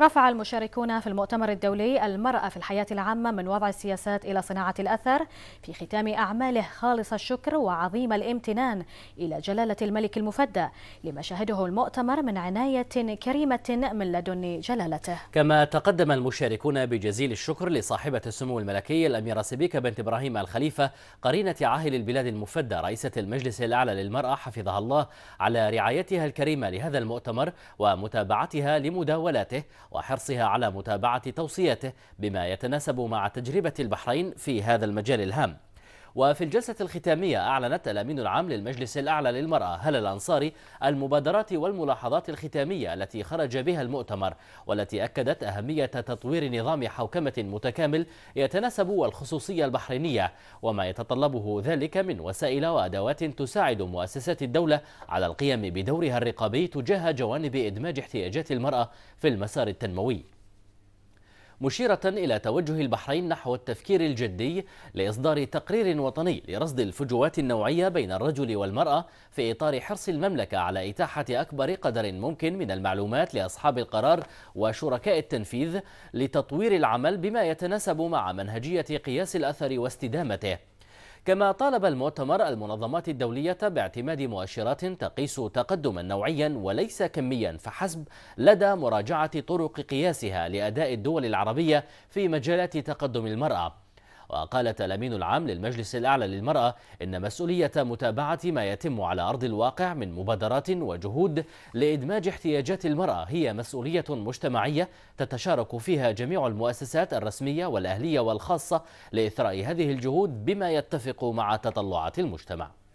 رفع المشاركون في المؤتمر الدولي المرأة في الحياة العامة من وضع السياسات إلى صناعة الأثر في ختام أعماله خالص الشكر وعظيم الامتنان إلى جلالة الملك المفدى لما شهده المؤتمر من عناية كريمة من لدن جلالته كما تقدم المشاركون بجزيل الشكر لصاحبة السمو الملكي الأميرة سبيكة بنت إبراهيم الخليفة قرينة عاهل البلاد المفدى رئيسة المجلس الأعلى للمرأة حفظها الله على رعايتها الكريمة لهذا المؤتمر ومتابعتها لمداولاته وحرصها على متابعة توصياته بما يتناسب مع تجربة البحرين في هذا المجال الهام وفي الجلسة الختامية أعلنت الأمين العام للمجلس الأعلى للمرأة هلال الأنصاري المبادرات والملاحظات الختامية التي خرج بها المؤتمر والتي أكدت أهمية تطوير نظام حوكمة متكامل يتناسب والخصوصية البحرينية وما يتطلبه ذلك من وسائل وأدوات تساعد مؤسسات الدولة على القيام بدورها الرقابي تجاه جوانب إدماج احتياجات المرأة في المسار التنموي مشيرة إلى توجه البحرين نحو التفكير الجدي لإصدار تقرير وطني لرصد الفجوات النوعية بين الرجل والمرأة في إطار حرص المملكة على إتاحة أكبر قدر ممكن من المعلومات لأصحاب القرار وشركاء التنفيذ لتطوير العمل بما يتناسب مع منهجية قياس الأثر واستدامته كما طالب المؤتمر المنظمات الدولية باعتماد مؤشرات تقيس تقدما نوعيا وليس كميا فحسب لدى مراجعة طرق قياسها لأداء الدول العربية في مجالات تقدم المرأة وقال الأمين العام للمجلس الأعلى للمرأة إن مسؤولية متابعة ما يتم على أرض الواقع من مبادرات وجهود لإدماج احتياجات المرأة هي مسؤولية مجتمعية تتشارك فيها جميع المؤسسات الرسمية والأهلية والخاصة لإثراء هذه الجهود بما يتفق مع تطلعات المجتمع